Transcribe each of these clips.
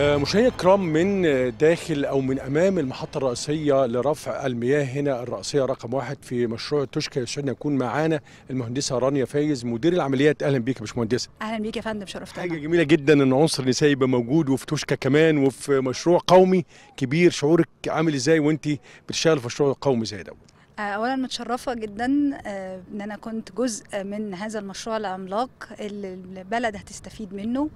آه، مشاهدينا الكرام من آه، داخل او من امام المحطه الرئيسيه لرفع المياه هنا الرئيسيه رقم واحد في مشروع تشكى يسعدنا يكون معانا المهندسه رانيا فايز مدير العمليات اهلا بيك يا باشمهندسه اهلا بيك يا فندم شرفتنا حاجه جميله جدا ان عنصر نسائي يبقى موجود وفي توشكا كمان وفي مشروع قومي كبير شعورك عامل ازاي وانت بتشتغل في مشروع قومي زي ده آه، اولا متشرفه جدا ان انا كنت جزء من هذا المشروع العملاق اللي البلد هتستفيد منه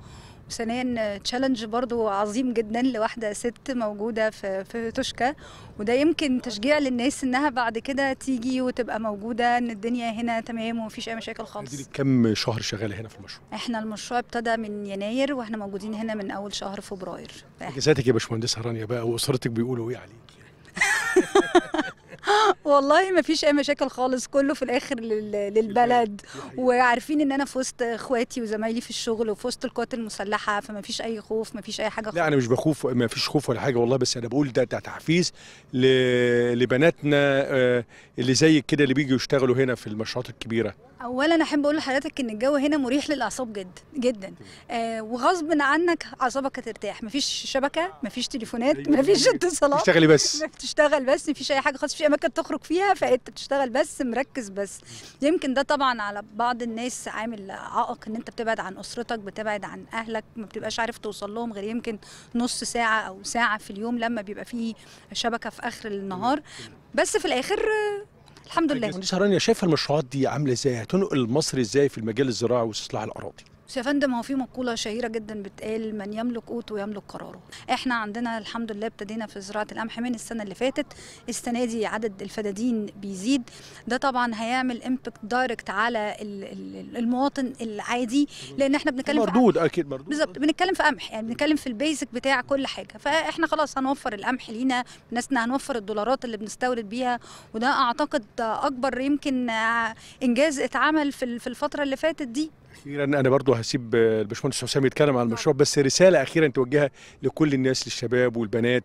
ثانيا تشالنج برضو عظيم جدا لواحده ست موجوده في في توشكا وده يمكن تشجيع للناس انها بعد كده تيجي وتبقى موجوده ان الدنيا هنا تمام ومفيش اي مشاكل خالص كم شهر شغاله هنا في المشروع احنا المشروع ابتدى من يناير واحنا موجودين هنا من اول شهر فبراير اجازاتك يا باشمهندسه رانيا بقى واسرتك بيقولوا ايه عليك والله ما فيش اي مشاكل خالص كله في الاخر للبلد وعارفين ان انا في وسط اخواتي وزمايلي في الشغل وفي وسط القوات المسلحه فما فيش اي خوف ما فيش اي حاجه خالص. لا انا مش بخوف ما فيش خوف ولا حاجه والله بس انا بقول ده, ده تحفيز لبناتنا آه، اللي زي كده اللي بيجوا يشتغلوا هنا في المشروعات الكبيره اولا احب اقول لحضرتك ان الجو هنا مريح للاعصاب جد جدا آه وغصب عنك اعصابك هترتاح مفيش شبكه مفيش تليفونات مفيش اتصالات تشتغلي بس تشتغل بس مفيش اي حاجه خالص في اماكن تخرج تخرج فيها فانت بتشتغل بس مركز بس يمكن ده طبعا على بعض الناس عامل عائق ان انت بتبعد عن اسرتك بتبعد عن اهلك ما بتبقاش عارف توصل لهم غير يمكن نص ساعه او ساعه في اليوم لما بيبقى فيه شبكه في اخر النهار بس في الاخر الحمد لله طيب يا شايفه المشروعات دي عامله ازاي هتنقل مصر ازاي في المجال الزراعي واستصلاح الاراضي بس يا فندم هو في مقولة شهيرة جدا بتقال من يملك قوته يملك قراره احنا عندنا الحمد لله ابتدينا في زراعة القمح من السنة اللي فاتت السنة دي عدد الفدادين بيزيد ده طبعا هيعمل امباكت دايركت على المواطن العادي لان احنا بنتكلم مردود اكيد مردود بالظبط بنتكلم في قمح يعني بنتكلم في البيزك بتاع كل حاجة فاحنا خلاص هنوفر القمح لينا ناسنا هنوفر الدولارات اللي بنستورد بيها وده اعتقد اكبر يمكن انجاز اتعمل في الفترة اللي فاتت دي اخيرا انا برضو هسيب الباشمهندس حسام يتكلم عن المشروع بس رساله اخيرا توجهها لكل الناس للشباب والبنات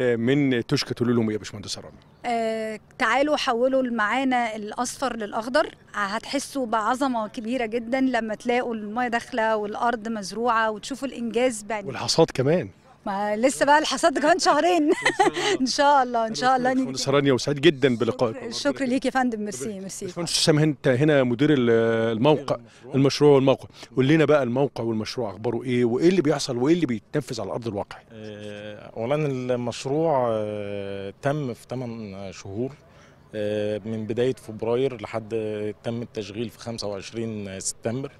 آه، من تشكى تقول لهم إيه يا باشمهندس رامي آه، تعالوا حولوا معانا الاصفر للاخضر هتحسوا بعظمه كبيره جدا لما تلاقوا الميه داخله والارض مزروعه وتشوفوا الانجاز بعد والحصاد كمان ما لسه بقى الحصاد كمان شهرين ان شاء الله ان شاء الله انا سرانيا وسعيد جدا بلقائك الشكر ليك يا فندم ميرسي ميرسي باشمهندس حسام انت هنا مدير الموقع المشروع والموقع قول لنا بقى الموقع والمشروع اخباره ايه وايه اللي بيحصل وايه اللي بيتنفذ على ارض الواقع آه، اولا المشروع آه، تم في 8 شهور آه، من بدايه فبراير لحد تم التشغيل في 25 سبتمبر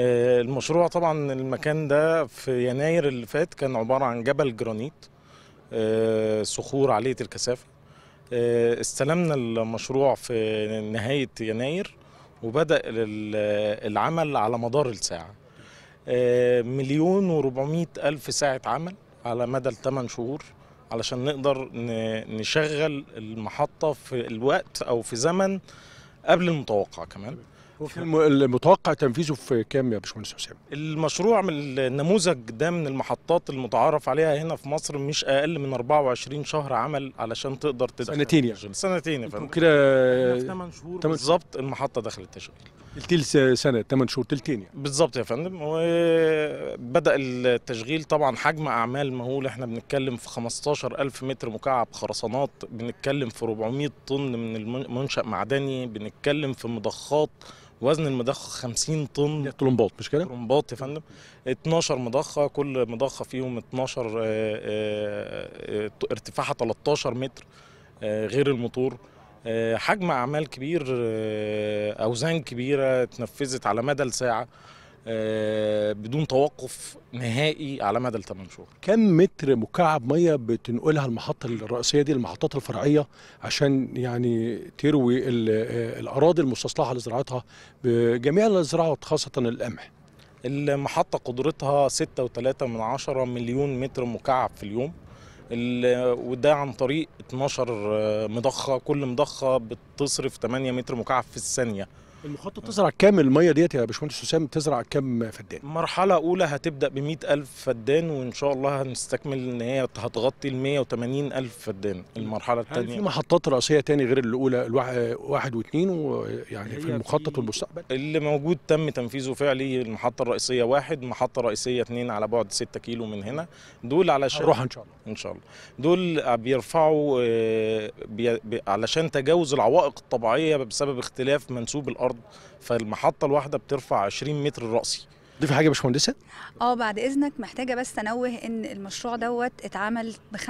آه، المشروع طبعا المكان ده في يناير اللي فات كان عبارة عن جبل جرانيت آه، صخور عالية الكثافة استلمنا المشروع في نهاية يناير وبدأ العمل على مدار الساعة آه، مليون وربعمائة ألف ساعة عمل على مدى الثمان شهور علشان نقدر نشغل المحطة في الوقت أو في زمن قبل المتوقع كمان وفي المتوقع تنفيذه في كام يا باشمهندس حسام؟ المشروع من النموذج ده من المحطات المتعارف عليها هنا في مصر مش اقل من 24 شهر عمل علشان تقدر تدخل سنتين يعني سنتين يا فندم كده 8 شهور بالظبط المحطه دخلت تشغيل تلتين سنه 8 شهور تلتين يعني بالظبط يا فندم وبدا التشغيل طبعا حجم اعمال مهول احنا بنتكلم في 15000 متر مكعب خرسانات بنتكلم في 400 طن من المنشا معدني بنتكلم في مضخات وزن المضخه 50 طن يعني طرمبات مش كده؟ طرمبات يا فندم 12 مضخه كل مضخه فيهم 12 آه، آه، آه، ارتفاعها 13 متر غير الموتور حجم اعمال كبير اوزان كبيره اتنفذت على مدى الساعه آه، بدون توقف نهائي على مدى الثمان شهور كم متر مكعب ميه بتنقلها المحطه الرئيسيه دي المحطات الفرعيه عشان يعني تروي آه، الاراضي المستصلحه لزراعتها بجميع الزراعات خاصه القمح المحطه قدرتها 6.3 من عشرة مليون متر مكعب في اليوم وده عن طريق 12 آه، مضخه كل مضخه بتصرف 8 متر مكعب في الثانيه المخطط تزرع كام الميه ديت يا باشمهندس حسام تزرع كام فدان؟ مرحله اولى هتبدا ب 100000 فدان وان شاء الله هنستكمل ان هي هتغطي ال 180000 فدان المرحله الثانيه في محطات رئيسيه ثاني غير الاولى الواحد واحد واثنين ويعني في المخطط والمستقبل اللي موجود تم تنفيذه فعلي المحطه الرئيسيه واحد محطه رئيسيه اثنين على بعد 6 كيلو من هنا دول علشان هنروحها ان شاء الله ان شاء الله دول بيرفعوا آه، بي... علشان تجاوز العوائق الطبيعيه بسبب اختلاف منسوب الارض الارض فالمحطه الواحده بترفع 20 متر راسي في حاجه يا باشمهندسه اه بعد اذنك محتاجه بس انوه ان المشروع دوت اتعمل ب 95%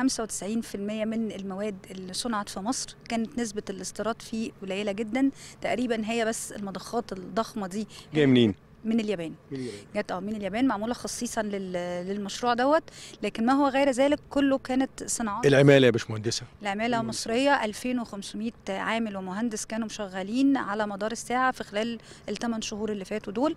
من المواد اللي صنعت في مصر كانت نسبه الاستيراد فيه قليله جدا تقريبا هي بس المضخات الضخمه دي جايه منين من اليابان من اليابان جت اه من اليابان معموله خصيصا للمشروع دوت لكن ما هو غير ذلك كله كانت صناعات العماله يا باشمهندسه العماله مصريه 2500 عامل ومهندس كانوا مشغلين على مدار الساعه في خلال الثمان شهور اللي فاتوا دول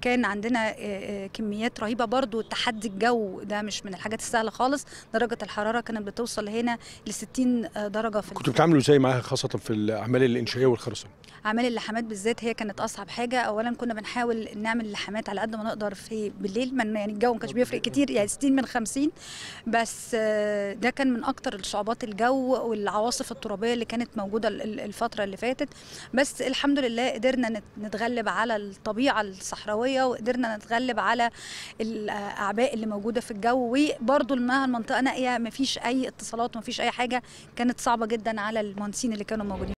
كان عندنا آه، آه، كميات رهيبه برضو تحدي الجو ده مش من الحاجات السهله خالص درجه الحراره كانت بتوصل هنا ل 60 آه، درجه في كنتوا بتعملوا ازاي معاها خاصه في الاعمال الانشائيه والخرسانه اعمال اللحامات بالذات هي كانت اصعب حاجه اولا كنا بنحاول نعمل لحمات على قد ما نقدر في بالليل من يعني الجو ما كانش بيفرق كتير يعني 60 من 50 بس ده كان من اكتر الصعوبات الجو والعواصف الترابيه اللي كانت موجوده الفتره اللي فاتت بس الحمد لله قدرنا نتغلب على الطبيعه الصحراويه وقدرنا نتغلب على الاعباء اللي موجوده في الجو وبرده المياه المنطقه نائيه ما فيش اي اتصالات ما فيش اي حاجه كانت صعبه جدا على المهندسين اللي كانوا موجودين